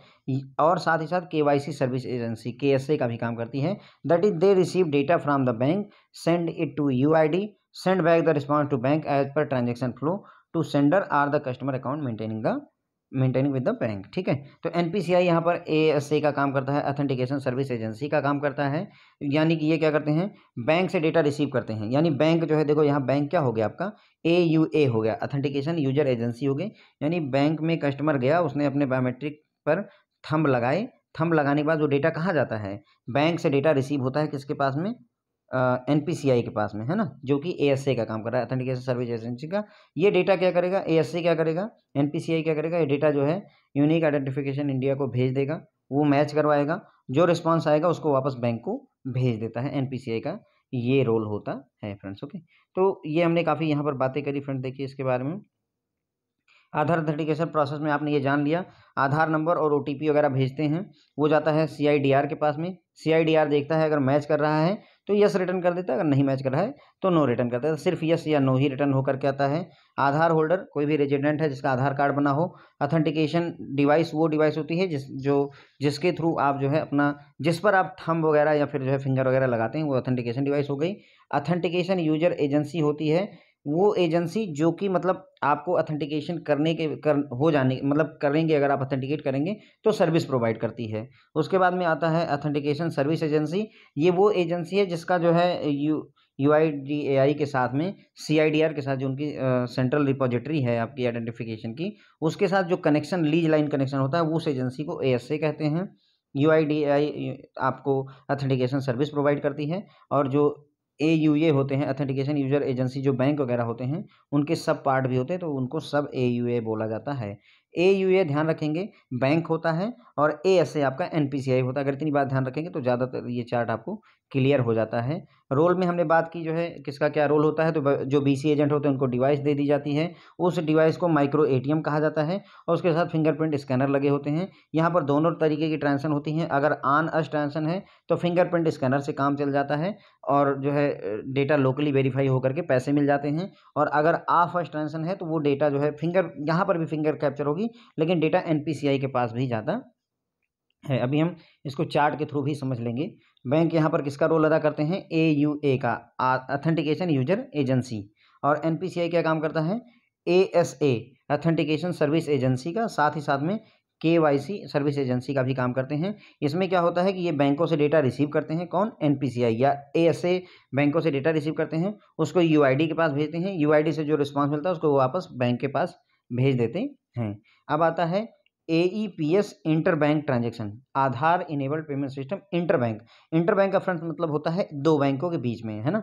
और साथ ही साथ के वाई सी सर्विस एजेंसी के एस ए का भी काम करती है that is they receive data from the bank send it to U I D send back the response to bank as per transaction flow to sender are the customer account maintaining the maintaining with the bank ठीक है तो N P C आई यहाँ पर ए S ए का काम करता है authentication service agency का काम करता है यानी कि ये क्या करते हैं बैंक से डेटा रिसीव करते हैं यानी बैंक जो है देखो यहाँ बैंक क्या हो गया आपका ए यू ए हो गया अथेंटिकेशन यूजर एजेंसी हो गई यानी बैंक में कस्टमर गया उसने अपने बायोमेट्रिक पर थंब लगाए थंब लगाने के बाद वो डेटा कहाँ जाता है बैंक से डेटा रिसीव होता है किसके पास में एन पी सी आई के पास में है ना जो कि ए एस का काम कर रहा है अथेंटिकेशन सर्विस एजेंसी का ये डेटा क्या करेगा ए एस ए क्या करेगा एन पी सी आई क्या करेगा ये डेटा जो है यूनिक आइडेंटिफिकेशन इंडिया को भेज देगा वो मैच करवाएगा जो रिस्पॉन्स आएगा उसको वापस बैंक को भेज देता है एन पी सी आई का ये रोल होता है फ्रेंड्स ओके तो ये हमने काफ़ी यहाँ पर बातें करी फ्रेंड देखिए इसके बारे में आधार अथेंटिकेशन प्रोसेस में आपने ये जान लिया आधार नंबर और ओ वगैरह भेजते हैं वो जाता है सी के पास में सी देखता है अगर मैच कर रहा है तो यस रिटर्न कर देता है अगर नहीं मैच कर रहा है तो नो रिटर्न करता है सिर्फ यस या नो ही रिटर्न होकर के आता है आधार होल्डर कोई भी रेजिडेंट है जिसका आधार कार्ड बना हो अथेंटिकेशन डिवाइस वो डिवाइस होती है जिस जो जिसके थ्रू आप जो है अपना जिस पर आप थंब वगैरह या फिर जो है फिंगर वगैरह लगाते हैं वो अथेंटिकेशन डिवाइस हो गई अथेंटिकेशन यूजर एजेंसी होती है वो एजेंसी जो कि मतलब आपको अथेंटिकेशन करने के कर हो जाने मतलब करेंगे अगर आप अथेंटिकेट करेंगे तो सर्विस प्रोवाइड करती है उसके बाद में आता है अथेंटिकेशन सर्विस एजेंसी ये वो एजेंसी है जिसका जो है U U I D A I के साथ में सी आई डी आर के साथ जो उनकी सेंट्रल रिपोजिटरी है आपकी आइडेंटिफिकेशन की उसके साथ जो कनेक्शन लीज लाइन कनेक्शन होता है उस एजेंसी को ए एस ए कहते हैं यू आई डी आई आपको अथेंटिकेशन सर्विस प्रोवाइड करती है और जो ए यू ए होते हैं अथेंटिकेशन यूजर एजेंसी जो बैंक वगैरह होते हैं उनके सब पार्ट भी होते हैं तो उनको सब ए यू ए बोला जाता है ए यू ए ध्यान रखेंगे बैंक होता है और ए एस ए आपका एन पी सी आई होता है अगर इतनी बात ध्यान रखेंगे तो ज़्यादातर ये चार्ट आपको क्लियर हो जाता है रोल में हमने बात की जो है किसका क्या रोल होता है तो जो बीसी एजेंट होते हैं उनको डिवाइस दे दी जाती है उस डिवाइस को माइक्रो एटीएम कहा जाता है और उसके साथ फिंगरप्रिंट स्कैनर लगे होते हैं यहाँ पर दोनों तरीके की ट्रांसन होती हैं अगर आन अस ट्रांसन है तो फिंगरप्रिंट स्कैनर से काम चल जाता है और जो है डेटा लोकली वेरीफाई होकर के पैसे मिल जाते हैं और अगर ऑफ अस ट्रांसन है तो वो डेटा जो है फिंगर यहाँ पर भी फिंगर कैप्चर होगी लेकिन डेटा एन के पास भी जाता है अभी हम इसको चार्ट के थ्रू भी समझ लेंगे बैंक यहाँ पर किसका रोल अदा करते हैं ए यू ए का अथेंटिकेशन यूजर एजेंसी और एन पी सी आई क्या काम करता है A S A authentication service agency का साथ ही साथ में के वाई सी सर्विस एजेंसी का भी काम करते हैं इसमें क्या होता है कि ये बैंकों से डेटा रिसीव करते हैं कौन एन पी सी आई या ए एस ए बैंकों से डेटा रिसीव करते हैं उसको यू आई डी के पास भेजते हैं यू आई डी से जो रिस्पॉन्स मिलता है उसको वापस बैंक के पास भेज देते हैं अब आता है A E P S inter bank transaction Aadhaar enabled payment system inter bank inter bank का फ्रेंड्स मतलब होता है दो बैंकों के बीच में है ना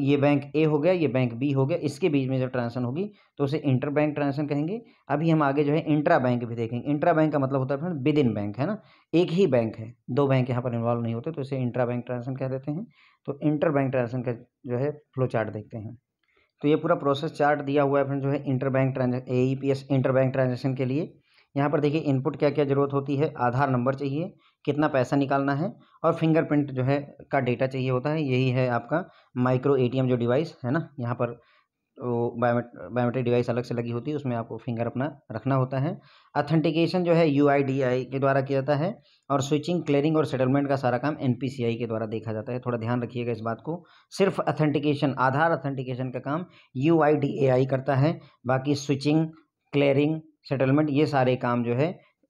ये बैंक ए हो गया ये बैंक बी हो गया इसके बीच में जब ट्रांजेक्शन होगी तो उसे इंटर बैंक ट्रांजेक्शन कहेंगे अभी हम आगे जो है इंट्रा बैंक भी देखेंगे इंट्रा बैंक का मतलब होता है फ्रेंड विद इन बैंक है ना एक ही बैंक है दो बैंक यहाँ पर इन्वॉल्व नहीं होते तो इसे इंट्रा बैंक ट्रांजेक्शन कह देते हैं तो इंटर बैंक ट्रांजेक्शन का जो है फ्लो चार्ट देखते हैं तो ये पूरा प्रोसेस चार्ट दिया हुआ है फ्रेंड जो है inter bank transaction A E P S inter bank transaction के लिए यहाँ पर देखिए इनपुट क्या क्या ज़रूरत होती है आधार नंबर चाहिए कितना पैसा निकालना है और फिंगरप्रिंट जो है का डेटा चाहिए होता है यही है आपका माइक्रो एटीएम जो डिवाइस है ना यहाँ पर वो बायोमेट बायोमेट्रिक डिवाइस अलग से लगी होती है उसमें आपको फिंगर अपना रखना होता है अथेंटिकेशन जो है यू के द्वारा किया जाता है और स्विचिंग क्लियरिंग और सेटलमेंट का सारा काम एन के द्वारा देखा जाता है थोड़ा ध्यान रखिएगा इस बात को सिर्फ अथेंटिकेशन आधार अथेंटिकेशन का काम यू करता है बाकी स्विचिंग क्लियरिंग सेटलमेंट ये सारे काम जो है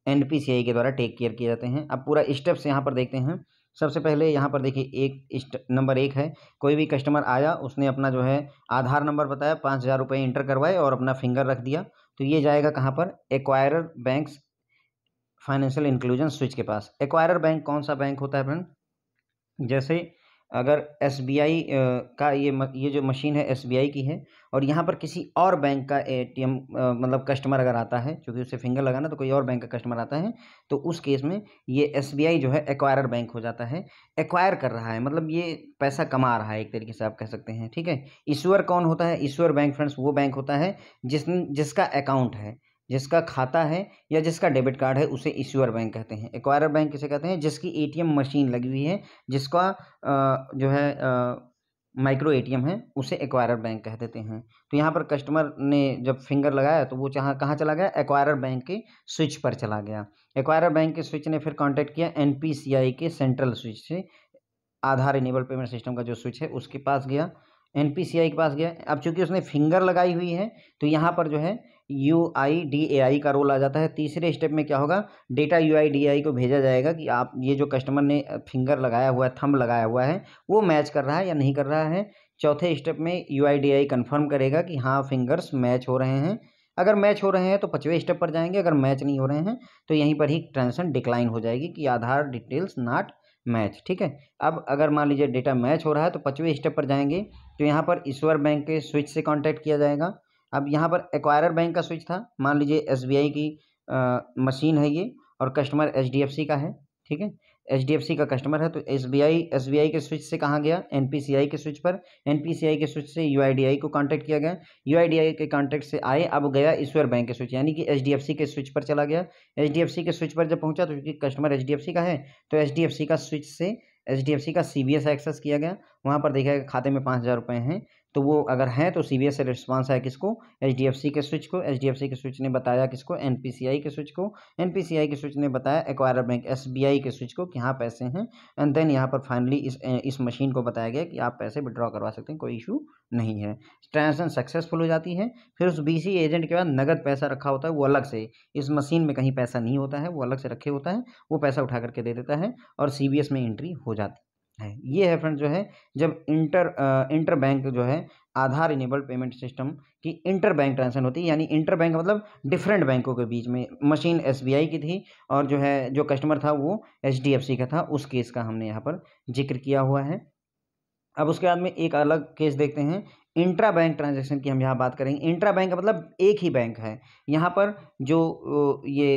एन के द्वारा टेक केयर किए जाते हैं अब पूरा स्टेप्स यहाँ पर देखते हैं सबसे पहले यहाँ पर देखिए एक नंबर एक है कोई भी कस्टमर आया उसने अपना जो है आधार नंबर बताया पाँच हज़ार रुपये इंटर करवाए और अपना फिंगर रख दिया तो ये जाएगा कहाँ पर acquirer banks financial inclusion switch के पास एक्वायरर बैंक कौन सा बैंक होता है फ्रेंड जैसे अगर एस का ये ये जो मशीन है एस की है और यहाँ पर किसी और बैंक का ए मतलब कस्टमर अगर आता है क्योंकि उसे फिंगर लगाना तो कोई और बैंक का कस्टमर आता है तो उस केस में ये एस जो है एक्वायर बैंक हो जाता है एक्वायर कर रहा है मतलब ये पैसा कमा रहा है एक तरीके से आप कह सकते हैं ठीक है ईश्वर कौन होता है ईश्वर बैंक फ्रेंड्स वो बैंक होता है जिस जिसका अकाउंट है जिसका खाता है या जिसका डेबिट कार्ड है उसे इश्यूअर बैंक कहते हैं एक्वायर बैंक किसे कहते हैं जिसकी एटीएम मशीन लगी हुई है जिसका जो है माइक्रो एटीएम है उसे एक्वायर बैंक कह देते हैं तो यहाँ पर कस्टमर ने जब फिंगर लगाया तो वो चाह कहाँ चला गया एक्वायर बैंक के स्विच पर चला गया एक्वायर बैंक के स्विच ने फिर कांटेक्ट किया एनपीसीआई के सेंट्रल स्विच से आधार इनेबल पेमेंट सिस्टम का जो स्विच है उसके पास गया एनपीसीआई के पास गया अब चूंकि उसने फिंगर लगाई हुई है तो यहाँ पर जो है यू आई डी ए आई का रोल आ जाता है तीसरे स्टेप में क्या होगा data U I D I को भेजा जाएगा कि आप ये जो कस्टमर ने फिंगर लगाया हुआ है थंब लगाया हुआ है वो मैच कर रहा है या नहीं कर रहा है चौथे स्टेप में U I D I confirm करेगा कि हाँ फिंगर्स मैच हो रहे हैं अगर मैच हो रहे हैं तो पचवें स्टेप पर जाएंगे अगर मैच नहीं हो रहे हैं तो यहीं पर ही ट्रांजेक्शन डिक्लाइन हो जाएगी कि आधार डिटेल्स नॉट मैच ठीक है अब अगर मान लीजिए डेटा मैच हो रहा है तो पचवें स्टेप पर जाएंगे तो यहाँ पर ईश्वर बैंक के स्विच से कॉन्टैक्ट किया जाएगा अब यहाँ पर एक्वायरर बैंक का स्विच था मान लीजिए एस की आ, मशीन है ये और कस्टमर एच का है ठीक है एच का कस्टमर है तो एस बी के स्विच से कहाँ गया एन के स्विच पर एन के स्विच से यू को कांटेक्ट किया गया यू के कांटेक्ट से आए अब गया ईश्वर बैंक के स्विच यानी कि एच के स्विच पर चला गया एच के स्विच पर जब पहुँचा तो क्योंकि कस्टमर एच का है तो एच का स्विच से एच का सी एक्सेस किया गया वहाँ पर देखा गया खाते में पाँच हज़ार रुपये हैं तो वो अगर हैं तो सी बी एस रिस्पॉन्स है किसको एच डी एफ सी के स्विच को एच डी एफ सी के स्विच ने बताया किसको एन पी सी आई के स्विच को एन पी सी आई के स्विच ने बताया acquire bank S B I के स्विच को कि हाँ पैसे हैं एंड देन यहाँ पर फाइनली इस इस मशीन को बताया गया कि आप पैसे विड्रॉ करवा सकते हैं कोई इशू नहीं है ट्रांजेक्शन सक्सेसफुल हो जाती है फिर उस बी सी एजेंट के बाद नगद पैसा रखा होता है वो अलग से इस मशीन में कहीं पैसा नहीं होता है वो अलग से रखे होता है वो पैसा उठा करके दे देता है और सी बी एस में एंट्री हो जाती है है ये है फ्रेंड जो है जब इंटर इंटर बैंक जो है आधार इनेबल्ड पेमेंट सिस्टम की इंटर बैंक ट्रांजेक्शन होती है यानी इंटर बैंक मतलब डिफरेंट बैंकों के बीच में मशीन एसबीआई की थी और जो है जो कस्टमर था वो एचडीएफसी का था उस केस का हमने यहाँ पर जिक्र किया हुआ है अब उसके बाद में एक अलग केस देखते हैं इंट्रा बैंक ट्रांजेक्शन की हम यहाँ बात करेंगे इंट्रा बैंक मतलब एक ही बैंक है यहाँ पर जो ये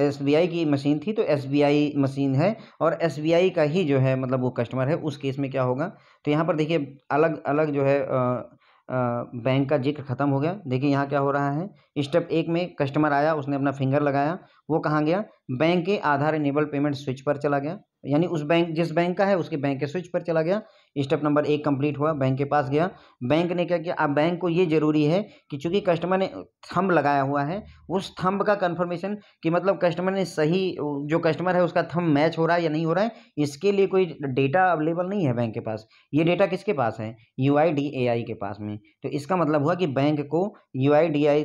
एसबीआई की मशीन थी तो एसबीआई मशीन है और एसबीआई का ही जो है मतलब वो कस्टमर है उस केस में क्या होगा तो यहाँ पर देखिए अलग अलग जो है आ, आ, बैंक का जिक्र खत्म हो गया देखिए यहाँ क्या हो रहा है स्टेप एक में कस्टमर आया उसने अपना फिंगर लगाया वो कहाँ गया बैंक के आधार इनेबल पेमेंट स्विच पर चला गया यानी उस बैंक जिस बैंक का है उसके बैंक के स्विच पर चला गया स्टेप नंबर एक कंप्लीट हुआ बैंक के पास गया बैंक ने क्या किया अब बैंक को ये जरूरी है कि चूंकि कस्टमर ने थंब लगाया हुआ है उस थंब का कंफर्मेशन कि मतलब कस्टमर ने सही जो कस्टमर है उसका थंब मैच हो रहा है या नहीं हो रहा है इसके लिए कोई डेटा अवेलेबल नहीं है बैंक के पास ये डेटा किसके पास है यू के पास में तो इसका मतलब हुआ कि बैंक को यू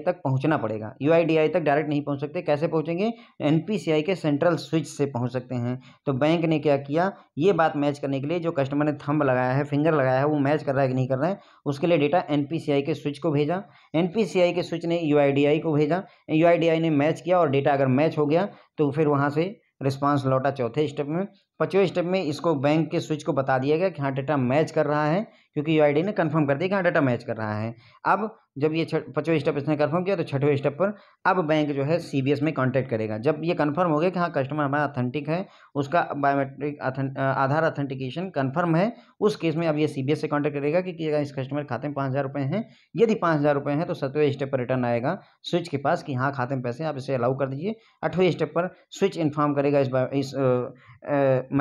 तक पहुँचना पड़ेगा यू तक डायरेक्ट नहीं पहुँच सकते कैसे पहुँचेंगे एन के सेंट्रल स्विच से पहुंच सकते हैं तो बैंक ने क्या किया ये बात मैच करने के लिए जो कस्टमर ने थंब लगाया है फिंगर लगाया है वो मैच कर रहा है कि नहीं कर रहा है उसके लिए डेटा एन के स्विच को भेजा एन के स्विच ने यू को भेजा यू ने मैच किया और डेटा अगर मैच हो गया तो फिर वहाँ से रिस्पांस लौटा चौथे स्टेप में पाँचवें स्टेप में इसको बैंक के स्विच को बता दिया गया कि हाँ डेटा मैच कर रहा है क्योंकि यू आई ने कंफर्म कर दिया कि हाँ डाटा मैच कर रहा है अब जब ये पचवें स्टेप इसने कंफर्म किया तो छठवें स्टेप पर अब बैंक जो है सी में कॉन्टैक्ट करेगा जब ये कन्फर्म हो गया कि हाँ कस्टमर हमारा ऑथेंटिक है उसका बायोमेट्रिक आधार ऑथेंटिकेशन कन्फर्म है उस केस में अब ये सी से कॉन्टैक्ट करेगा कि, इस कस्टमर खाते में पाँच हज़ार हैं यदि पाँच हज़ार हैं तो सतवें स्टेप पर रिटर्न आएगा स्विच के पास कि हाँ खाते में पैसे आप इसे अलाउ कर दीजिए अठवें स्टेप पर स्विच इन्फॉर्म करेगा इस इस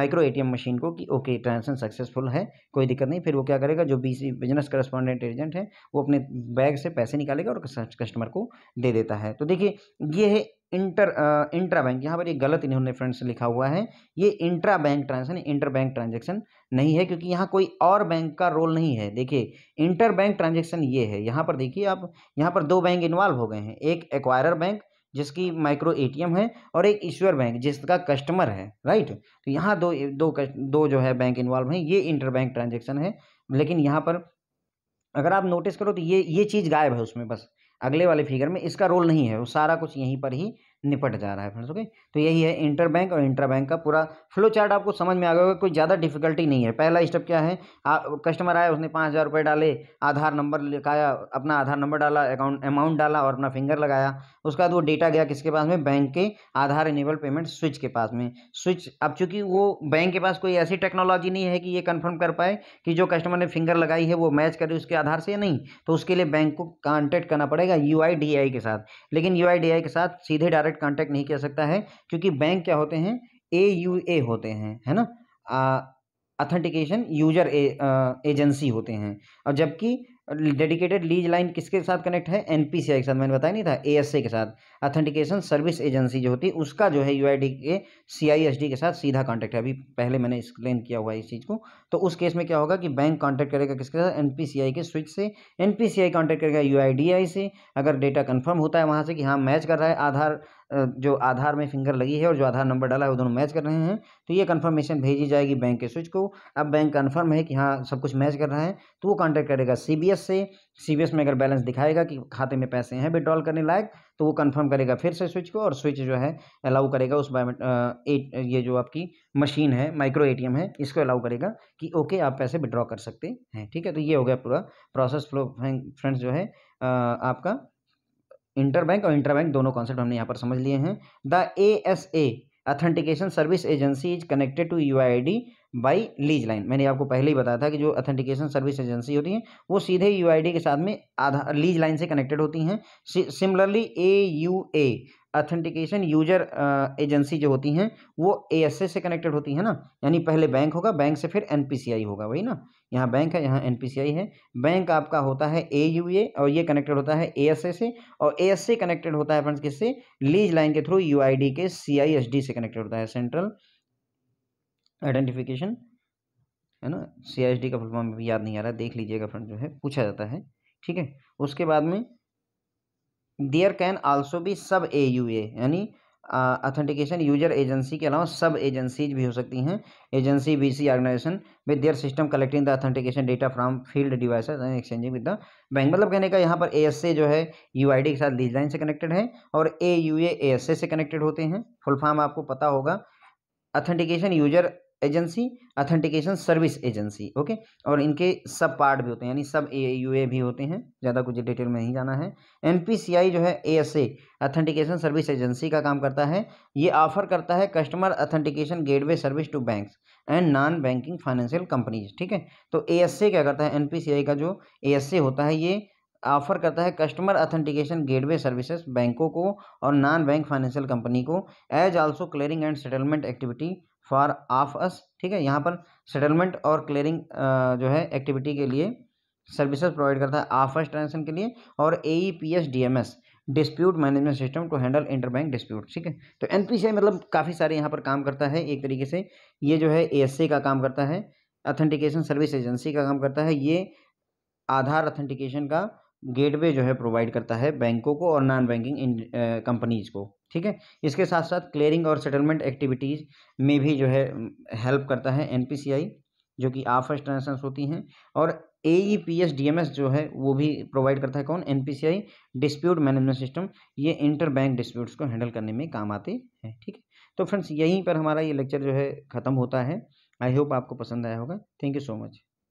माइक्रो एटीएम मशीन को कि ओके ट्रांजेक्शन सक्सेसफुल है कोई दिक्कत नहीं फिर वो क्या करेगा जो बिजनेस करस्पॉन्डेंट एजेंट है वो अपने बैग से पैसे निकालेगा और कस्टमर को दे देता है तो देखिए ये है इंटर इंट्रा बैंक यहाँ पर ये गलत इन्होंने फ्रेंड्स लिखा हुआ है ये intra bank transaction inter bank transaction नहीं है क्योंकि यहाँ कोई और बैंक का रोल नहीं है देखिए इंटर बैंक ट्रांजेक्शन ये है यहाँ पर देखिए आप यहाँ पर दो बैंक इन्वॉल्व हो गए हैं एक एक्वायरर बैंक जिसकी माइक्रो एटीएम है और एक ईश्वर बैंक जिसका कस्टमर है राइट तो यहाँ दो दो दो जो है बैंक इन्वॉल्व हैं ये इंटर बैंक ट्रांजेक्शन है लेकिन यहाँ पर अगर आप नोटिस करो तो ये ये चीज़ गायब है उसमें बस अगले वाले फिगर में इसका रोल नहीं है वो सारा कुछ यहीं पर ही निपट जा रहा है फ्रेंड्स ओके तो यही है इंटर बैंक और इंटर बैंक का पूरा फ्लो चार्ट आपको समझ में आ गया होगा कोई ज़्यादा डिफिकल्टी नहीं है पहला स्टेप क्या है कस्टमर आया उसने पाँच हज़ार रुपये डाले आधार नंबर लिखाया अपना आधार नंबर डाला अकाउंट अमाउंट डाला और अपना फिंगर लगाया उसके बाद वो डेटा गया किसके पास में बैंक के आधार इनेबल पेमेंट स्विच के पास में स्विच अब चूंकि वो बैंक के पास कोई ऐसी टेक्नोलॉजी नहीं है कि ये कन्फर्म कर पाए कि जो कस्टमर ने फिंगर लगाई है वो मैच करे उसके आधार से या नहीं तो उसके लिए बैंक को कॉन्टेक्ट करना पड़ेगा यू के साथ लेकिन यू के साथ सीधे डायरेक्ट कांटेक्ट नहीं किया सकता है क्योंकि बैंक क्या होते हैं ए यू ए होते हैं है ना अथेंटिकेशन यूजर एजेंसी होते हैं और जबकि डेडिकेटेड लीज लाइन किसके साथ कनेक्ट है एन पी सी आई के साथ मैंने बताया नहीं था ए एस ए के साथ अथेंटिकेशन सर्विस एजेंसी जो होती है उसका जो है यू आई डी के सी आई एस डी के साथ सीधा कॉन्टैक्ट है अभी पहले मैंने एक्सप्लेन किया हुआ है इस चीज़ को तो उस केस में क्या होगा कि बैंक कॉन्टैक्ट करेगा किसके साथ एन पी सी आई के स्विच से N P C I contact करेगा यू आई आई डी से अगर डेटा कन्फर्म होता है वहाँ से कि हाँ मैच कर रहा है आधार जो आधार में फिंगर लगी है और जो आधार नंबर डाला है वो दोनों मैच कर रहे हैं तो ये कन्फर्मेशन भेजी जाएगी बैंक के स्विच को अब बैंक कन्फर्म है कि हाँ सब कुछ मैच कर रहा है तो वो कॉन्टैक्ट करेगा सी से सी में अगर बैलेंस दिखाएगा कि खाते में पैसे हैं विड्रॉल करने लायक तो वो कन्फर्म करेगा फिर से स्विच को और स्विच जो है अलाउ करेगा उस बायोमेट ये जो आपकी मशीन है माइक्रो ए है इसको अलाउ करेगा कि ओके आप पैसे विड्रॉ कर सकते हैं ठीक है तो ये हो गया पूरा प्रोसेस फ्लो फ्रेंड्स जो है आपका इंटरबैंक और इंटरबैंक दोनों कॉन्सेप्ट हमने यहाँ पर समझ लिए हैं the A S A authentication service agency is connected to U I D by lease line मैंने आपको पहले ही बताया था कि जो अथेंटिकेशन सर्विस एजेंसी होती है वो सीधे यू आई डी के साथ में आधार लीज लाइन से कनेक्टेड होती हैं similarly A U A authentication user agency जो होती हैं वो ए एस ए से कनेक्टेड होती है ना यानी पहले बैंक होगा बैंक से फिर एन पी सी आई होगा वही ना यहाँ बैंक है यहाँ एनपीसीआई है बैंक आपका होता है एयूए और ये कनेक्टेड होता है एएसए से और एएसए कनेक्टेड होता है फ्रेंड्स किससे लीज लाइन के थ्रू यूआईडी के सीआईएसडी से कनेक्टेड होता है सेंट्रल आइडेंटिफिकेशन है ना सीआईएसडी का फुल फॉर्म भी याद नहीं आ रहा देख लीजिएगा फ्रेंड जो है पूछा जाता है ठीक है उसके बाद में देयर कैन आल्सो बी सब ए यू ए यानी अथेंटिकेशन यूजर एजेंसी के अलावा सब एजेंसीज भी हो सकती हैं agency B C organization with their system collecting the authentication data from field device and exchanging with the bank मतलब कहने का यहाँ पर ए एस ए जो है यू आई डी के साथ लीज लाइन से कनेक्टेड है और ए यू ए एस ए से कनेक्टेड होते हैं फुल फॉर्म आपको पता होगा authentication user agency authentication service agency okay और इनके सब पार्ट भी होते हैं यानी सब ए यू ए भी होते हैं ज़्यादा कुछ डिटेल में नहीं जाना है एन पी सी आई जो है A S A authentication service agency का काम करता है ये ऑफर करता है customer authentication gateway service to banks and non banking financial companies ठीक है तो ए एस ए क्या करता है एन पी सी आई का जो ए एस ए होता है ये ऑफर करता है कस्टमर अथेंटिकेशन गेटवे सर्विसेज बैंकों को और नॉन बैंक फाइनेंशियल कंपनी को as also clearing and settlement activity for of us ठीक है यहाँ पर सेटलमेंट और क्लियरिंग जो है एक्टिविटी के लिए सर्विसेज प्रोवाइड करता है ऑफ अस ट्रांजेक्शन के लिए और A E P S D M S dispute management system to handle inter bank dispute ठीक है तो एन पी सी मतलब काफ़ी सारे यहाँ पर काम करता है एक तरीके से ये जो है ए एस सी का काम करता है अथेंटिकेशन सर्विस एजेंसी का काम करता है ये आधार अथेंटिकेशन का गेटवे जो है प्रोवाइड करता है बैंकों को और नॉन बैंकिंग कंपनीज को ठीक है इसके साथ साथ क्लियरिंग और सेटलमेंट एक्टिविटीज़ में भी जो है हेल्प करता है एन जो कि आफर्स ट्रांजेक्शन्स होती हैं और A E P S D M S जो है वो भी प्रोवाइड करता है कौन N P C I dispute management system ये इंटर बैंक डिस्प्यूट्स को हैंडल करने में काम आते हैं ठीक है तो फ्रेंड्स यहीं पर हमारा ये लेक्चर जो है ख़त्म होता है आई होप आपको पसंद आया होगा थैंक यू सो मच